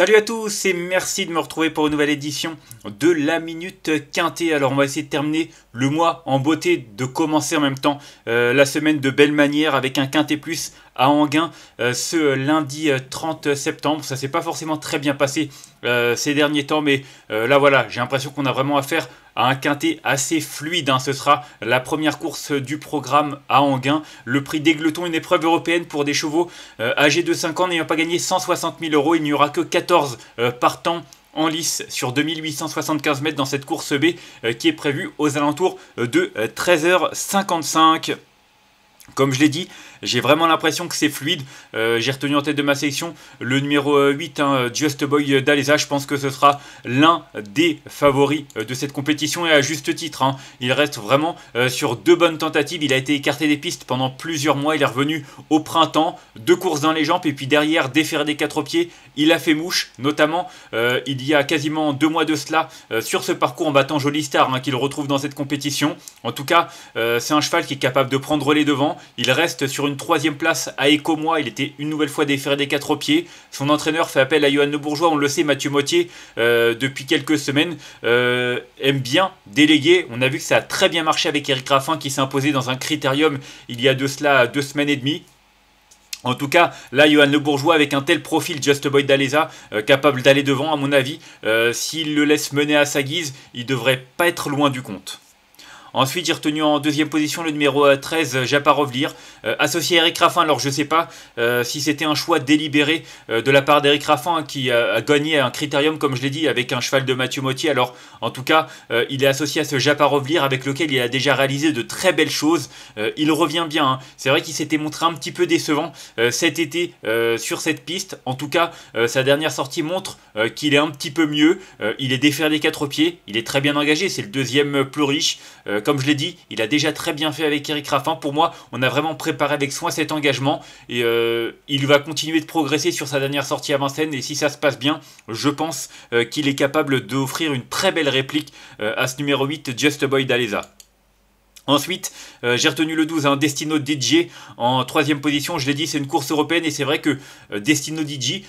Salut à tous et merci de me retrouver pour une nouvelle édition de la Minute Quintée. Alors on va essayer de terminer le mois en beauté, de commencer en même temps euh, la semaine de belle manière avec un Quintet Plus à Anguin euh, ce lundi 30 euh, septembre. Ça s'est pas forcément très bien passé ces derniers temps, mais là voilà, j'ai l'impression qu'on a vraiment affaire un quintet assez fluide. Hein. Ce sera la première course du programme à Anguin. Le prix gloutons, une épreuve européenne pour des chevaux euh, âgés de 5 ans n'ayant pas gagné 160 000 euros. Il n'y aura que 14 euh, partants en lice sur 2875 mètres dans cette course B euh, qui est prévue aux alentours de 13h55. Comme je l'ai dit, j'ai vraiment l'impression que c'est fluide. Euh, j'ai retenu en tête de ma sélection le numéro 8, euh, hein, Just Boy d'Alesa. Je pense que ce sera l'un des favoris euh, de cette compétition et à juste titre. Hein. Il reste vraiment sur deux bonnes tentatives. Il a été écarté des pistes pendant plusieurs mois. Il est revenu au printemps, deux courses dans les jambes et puis derrière, déféré des quatre pieds. Il a fait mouche, notamment il y a quasiment deux mois de cela sur ce parcours en battant Joli Star hein, qu'il retrouve dans cette compétition. En tout cas, c'est un cheval qui est capable de prendre les devants il reste sur une troisième place à Ecomois, Il était une nouvelle fois déféré des quatre pieds. Son entraîneur fait appel à Johan Le Bourgeois. On le sait, Mathieu Mottier, euh, depuis quelques semaines, euh, aime bien déléguer. On a vu que ça a très bien marché avec Eric Raffin qui s'est imposé dans un critérium il y a de cela deux semaines et demie. En tout cas, là, Johan Le Bourgeois, avec un tel profil, Just Boy d'Alesa, euh, capable d'aller devant, à mon avis, s'il le laisse mener à sa guise, il devrait pas être loin du compte. Ensuite, j'ai retenu en deuxième position le numéro 13, euh, euh, Japarovlir, euh, associé à Eric Raffin. Alors, je ne sais pas si c'était un choix délibéré de la part d'Eric Raffin hein, qui a gagné un critérium, comme je l'ai dit, avec un cheval de Mathieu Mottier. Alors, en tout cas, il est associé à ce Japarovlir avec lequel il a déjà réalisé de très belles choses. il revient bien. Hein. C'est vrai qu'il s'était montré un petit peu décevant cet été sur cette piste. En tout cas, sa dernière sortie montre qu'il est un petit peu mieux. il est défaire des quatre pieds. Il est très bien engagé. C'est le deuxième plus riche euh, comme je l'ai dit, il a déjà très bien fait avec Eric Raffin. Pour moi, on a vraiment préparé avec soin cet engagement et euh, il va continuer de progresser sur sa dernière sortie à Vincennes. Et si ça se passe bien, je pense euh, qu'il est capable d'offrir une très belle réplique à ce numéro 8, Just a Boy d'Aleza. Ensuite, j'ai retenu le 12, hein, Destino DJ en troisième position. Je l'ai dit, c'est une course européenne et c'est vrai que Destino DJ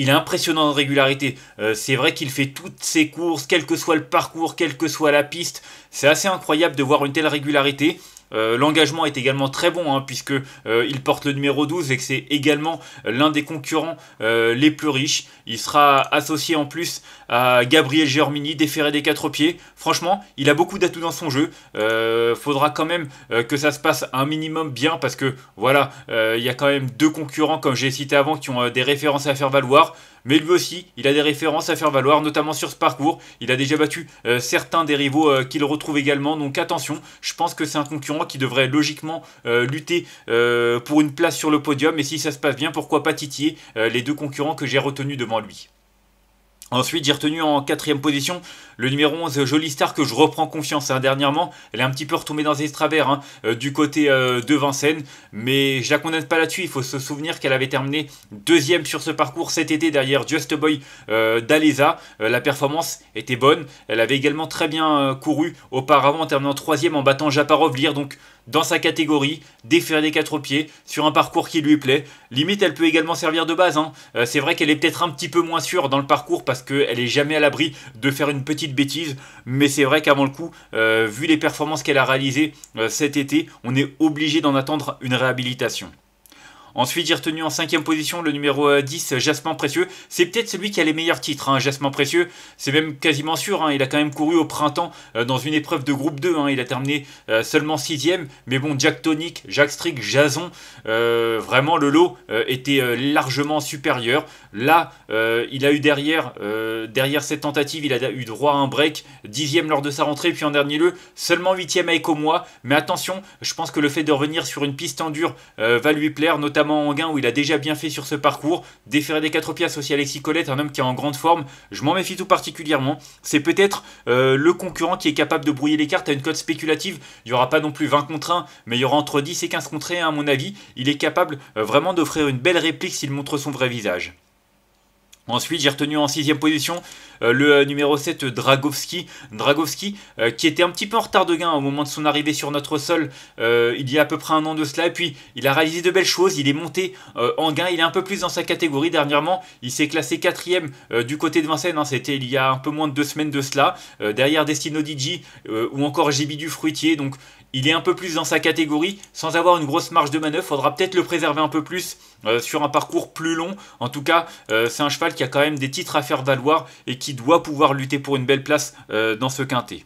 il est impressionnant en régularité. Euh, c'est vrai qu'il fait toutes ses courses, quel que soit le parcours, quelle que soit la piste. C'est assez incroyable de voir une telle régularité. Euh, l'engagement est également très bon, puisqu'il hein, puisque euh, il porte le numéro 12 et que c'est également euh, l'un des concurrents les plus riches. Il sera associé en plus à Gabriel Germini, déféré des quatre pieds. Franchement, il a beaucoup d'atouts dans son jeu. faudra quand même que ça se passe un minimum bien, parce que voilà, il y a quand même deux concurrents, comme j'ai cité avant, qui ont des références à faire valoir mais lui aussi, il a des références à faire valoir, notamment sur ce parcours. Il a déjà battu euh, certains des rivaux euh, qu'il retrouve également, donc attention, je pense que c'est un concurrent qui devrait logiquement euh, lutter pour une place sur le podium, et si ça se passe bien, pourquoi pas titiller les deux concurrents que j'ai retenus devant lui. Ensuite, j'ai retenu en quatrième position le numéro 11, euh, Jolie Star, que je reprends confiance hein. dernièrement. Elle est un petit peu retombée dans ses travers hein, euh, du côté euh, de Vincennes, mais je la condamne pas là-dessus. Il faut se souvenir qu'elle avait terminé deuxième sur ce parcours cet été derrière Just Boy d'Aleza, la performance était bonne. Elle avait également très bien couru auparavant en terminant troisième en battant Japarov Lire. Donc, dans sa catégorie, défaire des quatre pieds, sur un parcours qui lui plaît. Limite, elle peut également servir de base. Hein. Euh, c'est vrai qu'elle est peut-être un petit peu moins sûre dans le parcours parce qu'elle n'est jamais à l'abri de faire une petite bêtise. Mais c'est vrai qu'avant le coup, euh, vu les performances qu'elle a réalisées euh, cet été, on est obligé d'en attendre une réhabilitation. Ensuite, j'ai retenu en cinquième position le numéro 10, euh, Jasmin Précieux. C'est peut-être celui qui a les meilleurs titres, hein, Jasmin Précieux. C'est même quasiment sûr, hein. il a quand même couru au printemps euh, dans une épreuve de groupe 2. Hein. il a terminé euh, seulement 6 sixième. Mais bon, Jack Tonic, Jack Strick, Jason, vraiment le lot était largement supérieur. Là, il a eu derrière, derrière cette tentative, il a eu droit à un break, dixième lors de sa rentrée, puis en dernier lieu, seulement huitième avec moi. Mais attention, je pense que le fait de revenir sur une piste en dur va lui plaire, notamment notamment en gain où il a déjà bien fait sur ce parcours. déférer des 4 piastres aussi Alexis Colette, un homme qui est en grande forme. Je m'en méfie tout particulièrement. C'est peut-être euh, le concurrent qui est capable de brouiller les cartes à une cote spéculative. Il n'y aura pas non plus 20 contre 1, mais il y aura entre 10 et 15 contre 1 à mon avis. Il est capable euh, vraiment d'offrir une belle réplique s'il montre son vrai visage. Ensuite, j'ai retenu en sixième position euh, le euh, numéro 7 Dragovski. Dragovski euh, qui était un petit peu en retard de gain au moment de son arrivée sur notre sol il y a à peu près un an de cela. Et puis, il a réalisé de belles choses. Il est monté en gain. Il est un peu plus dans sa catégorie dernièrement. Il s'est classé quatrième du côté de Vincennes. Hein. C'était il y a un peu moins de deux semaines de cela. derrière Destino Digi ou encore JB du Fruitier. Donc, il est un peu plus dans sa catégorie, sans avoir une grosse marge de manœuvre, faudra peut-être le préserver un peu plus euh, sur un parcours plus long. En tout cas, euh, c'est un cheval qui a quand même des titres à faire valoir et qui doit pouvoir lutter pour une belle place euh, dans ce quintet.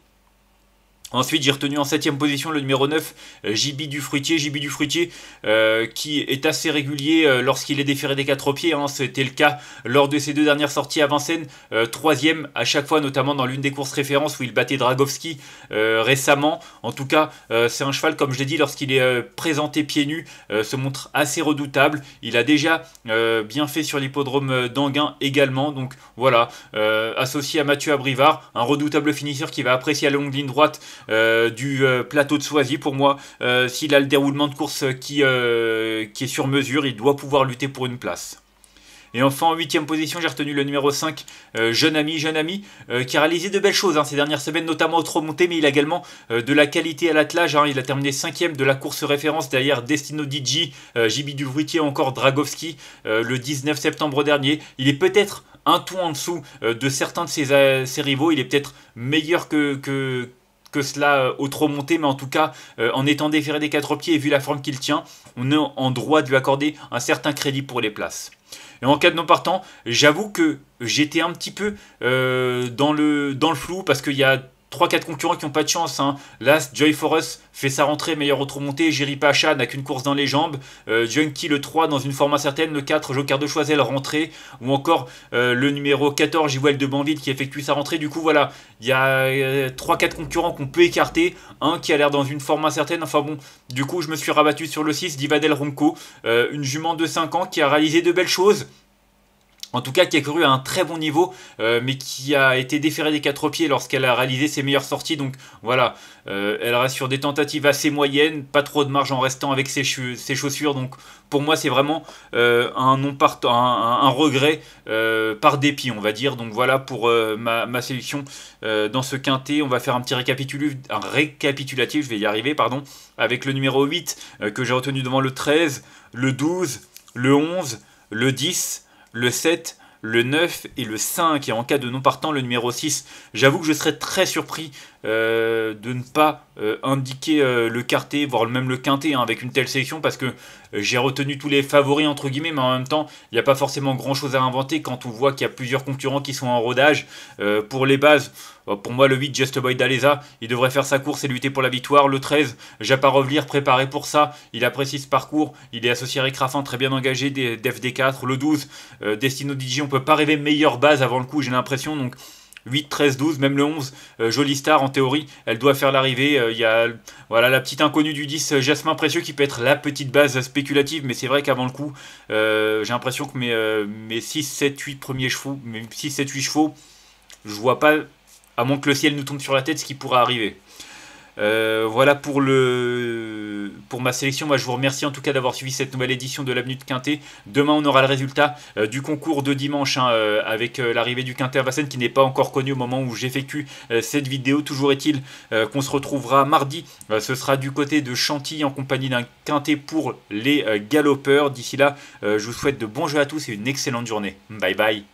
Ensuite, j'ai retenu en 7ème position le numéro 9, euh, JB Dufruitier. JB Dufruitier, euh, qui est assez régulier euh, lorsqu'il est déféré des quatre pieds. Hein. C'était le cas lors de ses deux dernières sorties à Vincennes. Euh, troisième à chaque fois, notamment dans l'une des courses références où il battait Dragowski récemment. En tout cas, c'est un cheval, comme je l'ai dit, lorsqu'il est présenté pieds nus, se montre assez redoutable. Il a déjà bien fait sur l'hippodrome d'Anguin également. Donc voilà, associé à Mathieu Abrivard, un redoutable finisseur qui va apprécier la longue ligne droite euh, du euh, plateau de Soisy. Pour moi, euh, s'il a le déroulement de course qui, qui est sur mesure, il doit pouvoir lutter pour une place. Et enfin, en huitième position, j'ai retenu le numéro 5, Jeune Ami, Jeune Ami, qui a réalisé de belles choses hein, ces dernières semaines, notamment au remontée, mais il a également de la qualité à l'attelage. Hein. il a terminé cinquième de la course référence derrière Destino DJ, JB Duvruitier, encore Dragowski, le 19 septembre dernier. Il est peut-être un tout en dessous de certains de ses, ses rivaux, il est peut-être meilleur que, que cela euh, au trop monté, mais en tout cas, euh, en étant déféré des quatre pieds et vu la forme qu'il tient, on est en droit de lui accorder un certain crédit pour les places. Et en cas de non partant, j'avoue que j'étais un petit peu euh, dans, le, dans le flou parce qu'il y a 3-4 concurrents qui n'ont pas de chance. Hein. Là, Joy Forest fait sa rentrée meilleure autre montée. Jerry Pacha n'a qu'une course dans les jambes. Euh, Junkie, le 3, dans une forme incertaine. Le 4, Joker de Choisel, rentrée. Ou encore euh, le numéro 14, Jouel de Banville, qui effectue sa rentrée. Du coup, voilà, il y a 3-4 euh, concurrents qu'on peut écarter. Un qui a l'air dans une forme incertaine. Enfin bon, du coup, je me suis rabattu sur le 6, Divadel Ronco, une jument de 5 ans qui a réalisé de belles choses. En tout cas, qui a couru à un très bon niveau, euh, mais qui a été déférée des quatre pieds lorsqu'elle a réalisé ses meilleures sorties. Donc voilà, euh, elle reste sur des tentatives assez moyennes, pas trop de marge en restant avec ses, chaussures. Donc pour moi, c'est vraiment euh, un, un, regret par dépit, on va dire. Donc voilà pour ma, sélection dans ce quintet. On va faire un petit récapitulatif, récapitulatif, je vais y arriver, pardon, avec le numéro 8 que j'ai retenu devant le 13, le 12, le 11, le 10 le 7, le 9 et le 5, et en cas de non partant, le numéro 6. J'avoue que je serais très surpris euh, de ne pas euh, indiquer euh, le quartet, voire même le quintet hein, avec une telle sélection parce que j'ai retenu tous les favoris entre guillemets, mais en même temps, il n'y a pas forcément grand chose à inventer quand on voit qu'il y a plusieurs concurrents qui sont en rodage. pour les bases, oh, pour moi, le 8, Just Boy d'Aleza, il devrait faire sa course et lutter pour la victoire. Le 13, revenir préparé pour ça. Il apprécie ce parcours. Il est associé à Rafin, très bien engagé, d'FD4. Le 12, Destino DJ, on peut pas rêver meilleure base avant le coup, j'ai l'impression. Donc, 8, 13, 12, même le 11. Euh, jolie Star, en théorie, elle doit faire l'arrivée. Euh, il y a voilà, la petite inconnue du 10, euh, Jasmin Précieux, qui peut être la petite base spéculative, mais c'est vrai qu'avant le coup, j'ai l'impression que mes, 6, 7, 8 premiers chevaux, mes 6, 7, 8 chevaux, je vois pas, à moins que le ciel nous tombe sur la tête, ce qui pourra arriver. Euh, voilà pour, le, pour ma sélection. Moi, je vous remercie en tout cas d'avoir suivi cette nouvelle édition de l'avenue de Quintet. Demain, on aura le résultat euh, du concours de dimanche hein, euh, avec l'arrivée du Quintet à qui n'est pas encore connu au moment où j'effectue cette vidéo. Toujours est-il qu'on se retrouvera mardi. ce sera du côté de Chantilly en compagnie d'un Quintet pour les galopeurs. D'ici là, je vous souhaite de bons jeux à tous et une excellente journée. Bye bye.